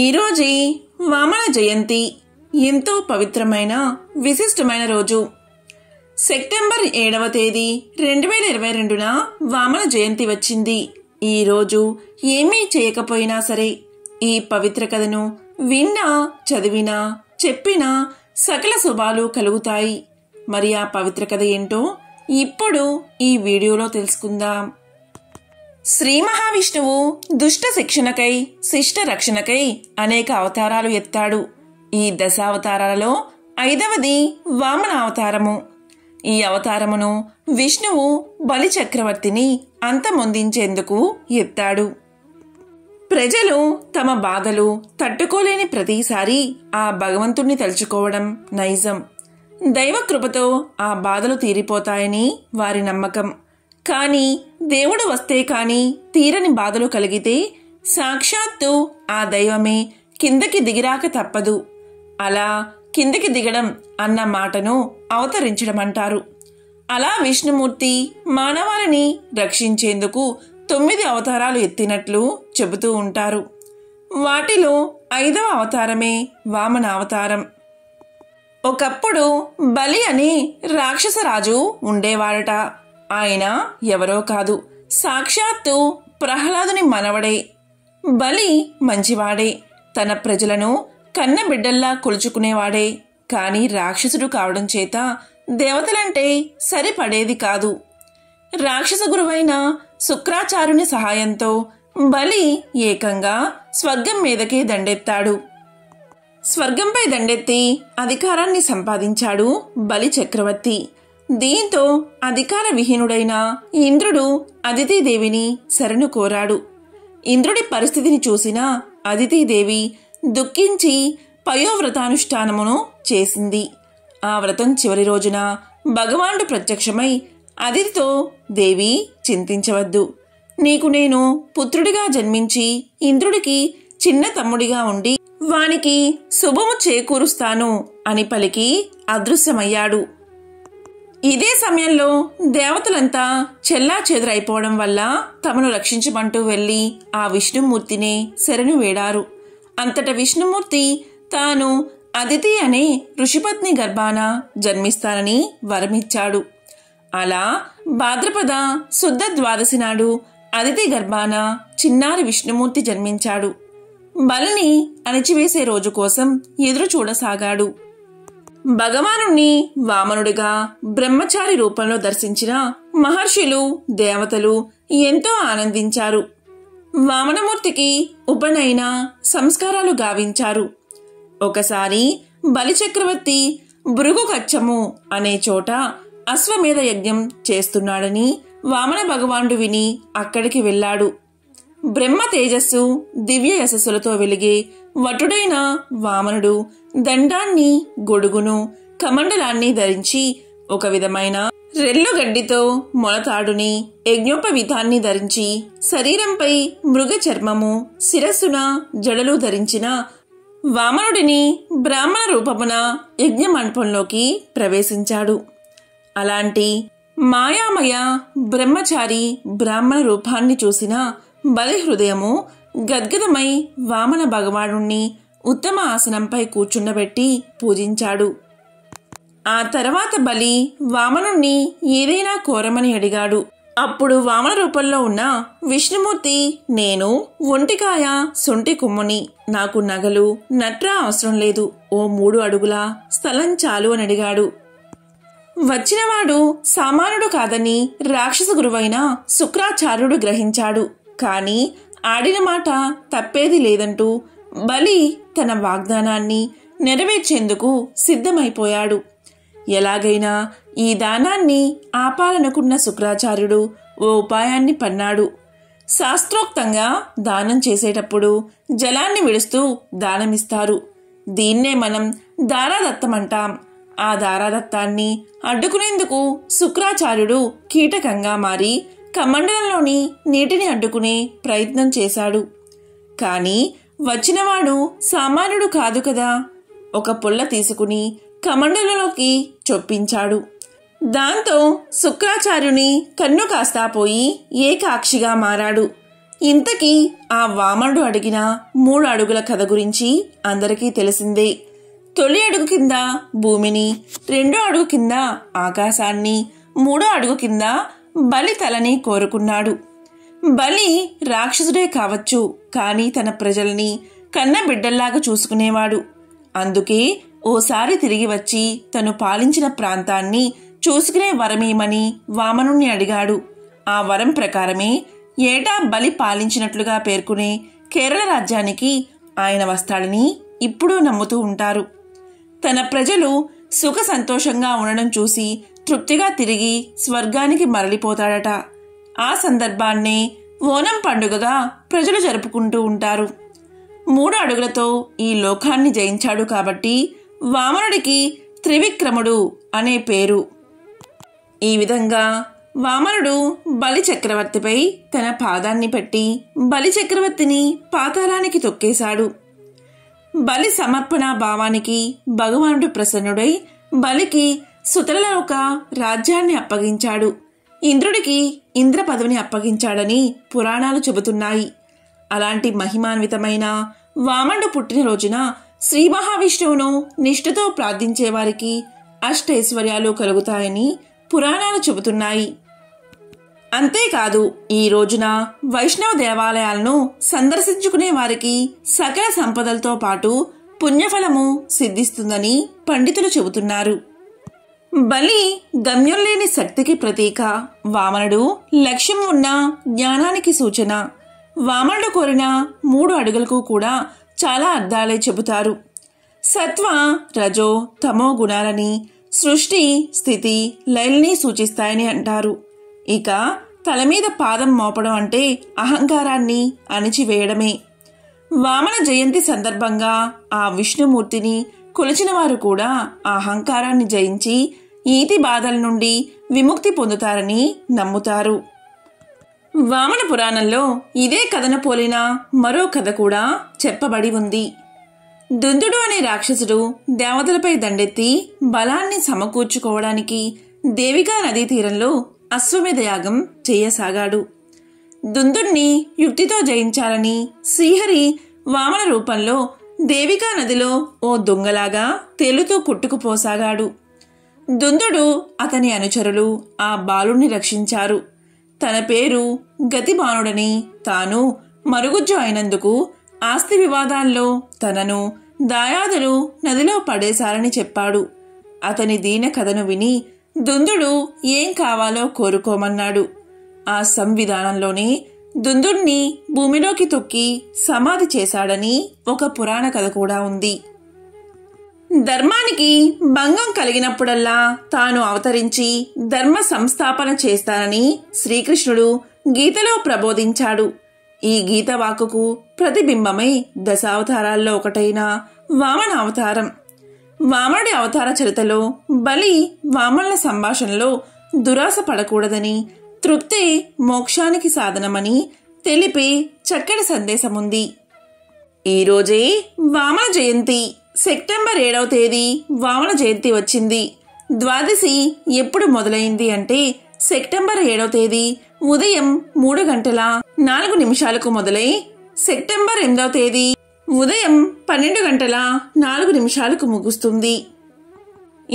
ఈరోజు వామన జయంతి ఎంతో పవిత్రమైన విశిష్టమైన రోజు సెప్టెంబర్ ఏడవ తేదీ రెండు వేల ఇరవై రెండున వామన జయంతి వచ్చింది ఈరోజు ఏమీ చేయకపోయినా సరే ఈ పవిత్ర కథను విన్నా చదివినా చెప్పినా సకల శుభాలు కలుగుతాయి మరి ఆ పవిత్ర కథ ఏంటో ఇప్పుడు ఈ వీడియోలో తెలుసుకుందాం శ్రీ మహావిష్ణువు దుష్ట శిక్షణకై శిష్ట రక్షణకై అనేక అవతారాలు ఎత్తాడు ఈ దశావతారాలలో ఐదవది వామన అవతారము ఈ అవతారమును విష్ణువు బలిచక్రవర్తిని అంతమొందించేందుకు ఎత్తాడు ప్రజలు తమ బాధలు తట్టుకోలేని ప్రతిసారి ఆ భగవంతుణ్ణి తలుచుకోవడం నైజం దైవకృపతో ఆ బాధలు తీరిపోతాయని వారి నమ్మకం కానీ దేవుడు వస్తే కానీ తీరని బాధలు కలిగితే సాక్షాత్తు ఆ దైవమే కిందకి దిగిరాక తప్పదు అలా కిందకి దిగడం అన్న మాటను అవతరించడం అంటారు అలా విష్ణుమూర్తి మానవాళిని రక్షించేందుకు తొమ్మిది అవతారాలు ఎత్తినట్లు చెబుతూ ఉంటారు వాటిలో ఐదవ అవతారమే వామన అవతారం ఒకప్పుడు బలి అనే రాక్షసరాజు ఉండేవాడట ఆయన ఎవరో కాదు సాక్షాత్తు ప్రహ్లాదుని మనవడే బలి మంచివాడే తన ప్రజలను కన్న బిడ్డల్లా కొలుచుకునేవాడే కాని రాక్షసుడు కావడం చేత దేవతలంటే సరిపడేది కాదు రాక్షస గురువైన శుక్రాచార్యుని సహాయంతో బలి ఏకంగా స్వర్గం మీదకే దండెత్తాడు స్వర్గంపై దండెత్తి అధికారాన్ని సంపాదించాడు బలి చక్రవర్తి దీంతో అధికార విహీనుడైన ఇంద్రుడు అదితిదేవిని శరణు కోరాడు ఇంద్రుడి పరిస్థితిని చూసిన అదితిదేవి దుఃఖించి పయోవ్రతానుష్ఠానమును చేసింది ఆ వ్రతం చివరి రోజున భగవానుడు ప్రత్యక్షమై అదితితో దేవి చింతించవద్దు నీకు నేను పుత్రుడిగా జన్మించి ఇంద్రుడికి చిన్న తమ్ముడిగా ఉండి వానికి శుభము చేకూరుస్తాను అని పలికి అదృశ్యమయ్యాడు ఇదే సమయంలో దేవతలంతా చెల్లా చెదరైపోవడం వల్ల తమను రక్షించమంటూ వెళ్ళి ఆ విష్ణుమూర్తినే శరణు వేడారు అంతట విష్ణుమూర్తి తాను అదితి అనే ఋషిపత్ని గర్భాన జన్మిస్తానని వరమిచ్చాడు అలా భాద్రపద శుద్ధ ద్వాదశి నాడు అదితి గర్భాన చిన్నారి విష్ణుమూర్తి జన్మించాడు బలని అణిచివేసే రోజు కోసం ఎదురు చూడసాగాడు భగవానుణ్ణి వామనుడిగా బ్రహ్మచారి రూపంలో దర్శించిన మహర్షులు దేవతలు ఎంతో ఆనందించారు వామనమూర్తికి ఉపనయన సంస్కారాలు గావించారు ఒకసారి బలిచక్రవర్తి భృగు కచ్చము అనే చోట అశ్వమేధ యజ్ఞం చేస్తున్నాడని వామన భగవానుడు విని అక్కడికి వెళ్ళాడు బ్రహ్మ తేజస్సు దివ్య యశస్సులతో వెలిగే వటుడైన వామనుడు దండాన్ని గొడుగును కమండలాన్ని ధరించి ఒక విధమైన రెల్లుగడ్డితో మొలతాడుని యజ్ఞోపవితాన్ని ధరించి శరీరంపై మృగ చర్మము శిరస్సున జడలు ధరించిన వామనుడిని బ్రాహ్మణ రూపమున యజ్ఞ మండపంలోకి ప్రవేశించాడు అలాంటి మాయామయ బ్రహ్మచారి బ్రాహ్మణ రూపాన్ని చూసిన బలిహృదయము గద్గదమై వామన భగవానుణ్ణి ఉత్తమ ఆసనంపై కూర్చుండబెట్టి పూజించాడు ఆ తర్వాత బలి వామనుణ్ణి ఏదైనా కోరమని అడిగాడు అప్పుడు వామన రూపంలో ఉన్న విష్ణుమూర్తి నేను ఒంటికాయ సొంటి కుమ్ముని నాకు నగలు నట్రా అవసరం లేదు ఓ మూడు అడుగుల స్థలం చాలు అని అడిగాడు వచ్చినవాడు సామానుడు కాదని రాక్షస గురువైన శుక్రాచార్యుడు గ్రహించాడు కాని ఆడిన మాట తప్పేది లేదంటూ బలి తన వాగ్దానాన్ని నెరవేర్చేందుకు సిద్ధమైపోయాడు ఎలాగైనా ఈ దానాన్ని ఆపాలనుకున్న శుక్రాచార్యుడు ఓ ఉపాయాన్ని పన్నాడు శాస్త్రోక్తంగా దానం చేసేటప్పుడు జలాన్ని విడుస్తూ దానమిస్తారు దీన్నే మనం దారాదత్తమంటాం ఆ దారాదత్తాన్ని అడ్డుకునేందుకు శుక్రాచార్యుడు కీటకంగా మారి కమండలంలోని నీటిని అడ్డుకునే ప్రయత్నం చేశాడు కానీ వచ్చినవాడు సామాన్యుడు కాదు కదా ఒక పుల్ల తీసుకుని కమండలలోకి చొప్పించాడు దాంతో శుక్రాచార్యుని కన్ను కాస్తా పోయి ఏకాక్షిగా మారాడు ఇంతకీ ఆ వామనుడు అడిగిన మూడు అడుగుల కథ గురించి అందరికీ తెలిసిందే తొలి అడుగు కింద భూమిని రెండో అడుగు కింద ఆకాశాన్ని మూడో అడుగు కింద బలి తలని కోరుకున్నాడు బలి రాక్షసుడే కావచ్చు కానీ తన ప్రజల్ని కన్నబిడ్డల్లాగా చూసుకునేవాడు అందుకే ఓసారి తిరిగి వచ్చి తను పాలించిన ప్రాంతాన్ని చూసుకునే వరమేమని వామనుణ్ణి అడిగాడు ఆ వరం ప్రకారమే ఏటా బలి పాలించినట్లుగా పేర్కొనే కేరళ రాజ్యానికి ఆయన వస్తాడని ఇప్పుడు నమ్ముతూ ఉంటారు తన ప్రజలు సుఖ సంతోషంగా ఉండడం చూసి తృప్తిగా తిరిగి స్వర్గానికి మరలిపోతాడట ఆ సందర్భాన్ని ఓనం పండుగగా ప్రజలు జరుపుకుంటూ ఉంటారు మూడు అడుగులతో ఈ లోకాన్ని జయించాడు కాబట్టి వామనుడికి త్రివిక్రముడు అనే పేరు ఈ విధంగా వామనుడు బలి చక్రవర్తిపై తన పాదాన్ని పెట్టి బలి చక్రవర్తిని పాతాళానికి తొక్కేశాడు బలి సమర్పణ భావానికి భగవానుడు ప్రసన్నుడై బలికి సుతల ఒక రాజ్యాన్ని అప్పగించాడు ఇంద్రుడికి ఇంద్ర పదవిని అప్పగించాడని పురాణాలు చెబుతున్నాయి అలాంటి మహిమాన్వితమైన వామండు పుట్టినరోజున శ్రీ మహావిష్ణువును నిష్ఠతో ప్రార్థించేవారికి అష్టైశ్వర్యాలు కలుగుతాయని పురాణాలు చెబుతున్నాయి అంతేకాదు ఈ రోజున వైష్ణవ దేవాలయాలను సందర్శించుకునే వారికి సకల సంపదలతో పాటు పుణ్యఫలము సిద్ధిస్తుందని పండితులు చెబుతున్నారు బలి గమ్యం లేని శక్తికి ప్రతీక వామనుడు లక్ష్యం ఉన్న జ్ఞానానికి సూచన వామనుడు కోరిన మూడు అడుగులకు కూడా చాలా అర్థాలే చెబుతారు సత్వ రజో తమో గుణాలని సృష్టి స్థితి లయల్ని సూచిస్తాయని అంటారు ఇక తల మీద పాదం మోపడం అంటే అహంకారాన్ని అణిచివేయడమే వామన జయంతి సందర్భంగా ఆ విష్ణుమూర్తిని కొలిచిన వారు కూడా ఆ అహంకారాన్ని జయించి ఈతి బాధల నుండి విముక్తి పొందుతారని నమ్ముతారు వామన పురాణంలో ఇదే కథను పోలిన మరో కథ కూడా చెప్పబడి ఉంది దుందుడు అనే రాక్షసుడు దేవతలపై దండెత్తి బలాన్ని సమకూర్చుకోవడానికి దేవికా నదీ తీరంలో అశ్వమేధ యాగం చేయసాగాడు దుందుడిని యుక్తితో జయించాలని శ్రీహరి వామన రూపంలో దేవికా నదిలో ఓ దొంగలాగా తేలుతూ కుట్టుకుపోసాగాడు దుందుడు అతని అనుచరులు ఆ బాలుణ్ణి రక్షించారు తన పేరు గతిబాణుడని తాను మరుగుజ్జు అయినందుకు ఆస్తి వివాదాల్లో తనను దాయాదులు నదిలో పడేశారని చెప్పాడు అతని దీన కథను విని దుందుడు ఏం కావాలో కోరుకోమన్నాడు ఆ సంవిధానంలోనే దుందుణ్ణి భూమిలోకి తొక్కి సమాధి చేశాడని ఒక పురాణ కథ కూడా ఉంది ధర్మానికి భంగం కలిగినప్పుడల్లా తాను అవతరించి ధర్మ సంస్థాపన చేస్తానని శ్రీకృష్ణుడు గీతలో ప్రబోధించాడు ఈ గీత వాక్కుకు ప్రతిబింబమై దశావతారాల్లో ఒకటైన వామన అవతారం వామడి అవతార చరితలో బలి వామనుల సంభాషణలో దురాశ పడకూడదని తృప్తే మోక్షానికి సాధనమని తెలిపే చక్కటి సందేశముంది ఈరోజే వామన జయంతి సెప్టెంబర్ ఏడవ తేదీ వామన జయంతి వచ్చింది ద్వాదశి ఎప్పుడు మొదలైంది అంటే సెప్టెంబర్ ఏడవ తేదీ ఉదయం మూడు గంటల నాలుగు నిమిషాలకు మొదలై సెప్టెంబర్ ఎనిమిదవ తేదీ ఉదయం పన్నెండు గంటల నాలుగు నిమిషాలకు ముగుస్తుంది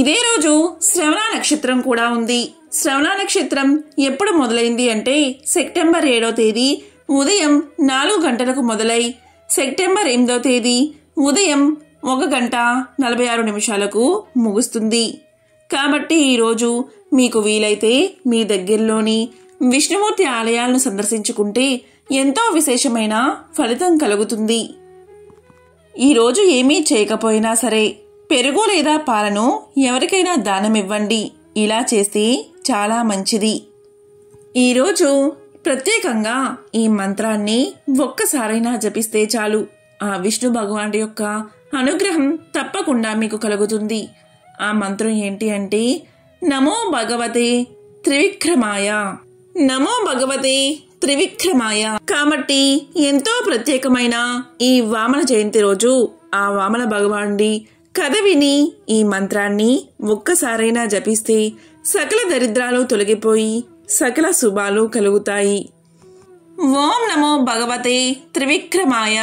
ఇదే రోజు శ్రవణ నక్షత్రం కూడా ఉంది శ్రవణ నక్షత్రం ఎప్పుడు మొదలైంది అంటే సెప్టెంబర్ ఏడవ తేదీ ఉదయం నాలుగు గంటలకు మొదలై సెప్టెంబర్ ఎనిమిదవ తేదీ ఉదయం ఒక గంట నలభై ఆరు నిమిషాలకు ముగుస్తుంది కాబట్టి ఈరోజు మీకు వీలైతే మీ దగ్గరలోని విష్ణుమూర్తి ఆలయాలను సందర్శించుకుంటే ఎంతో విశేషమైన ఫలితం కలుగుతుంది ఈరోజు ఏమీ చేయకపోయినా సరే పెరుగు లేదా పాలను ఎవరికైనా దానమివ్వండి ఇలా చేస్తే చాలా మంచిది ఈరోజు ప్రత్యేకంగా ఈ మంత్రాన్ని ఒక్కసారైనా జపిస్తే చాలు ఆ విష్ణు భగవానుడి యొక్క అనుగ్రహం తప్పకుండా మీకు కలుగుతుంది ఆ మంత్రం ఏంటి అంటే నమో భగవతే త్రివిక్రమాయ నమో భగవతే త్రివిక్రమాయ కాబట్టి ఎంతో ప్రత్యేకమైన ఈ వామన జయంతి రోజు ఆ వామన భగవాన్ని కథ విని ఈ మంత్రాన్ని ఒక్కసారైనా జపిస్తే సకల దరిద్రాలు తొలగిపోయి సకల శుభాలు కలుగుతాయి ఓం నమో భగవతే త్రివిక్రమాయ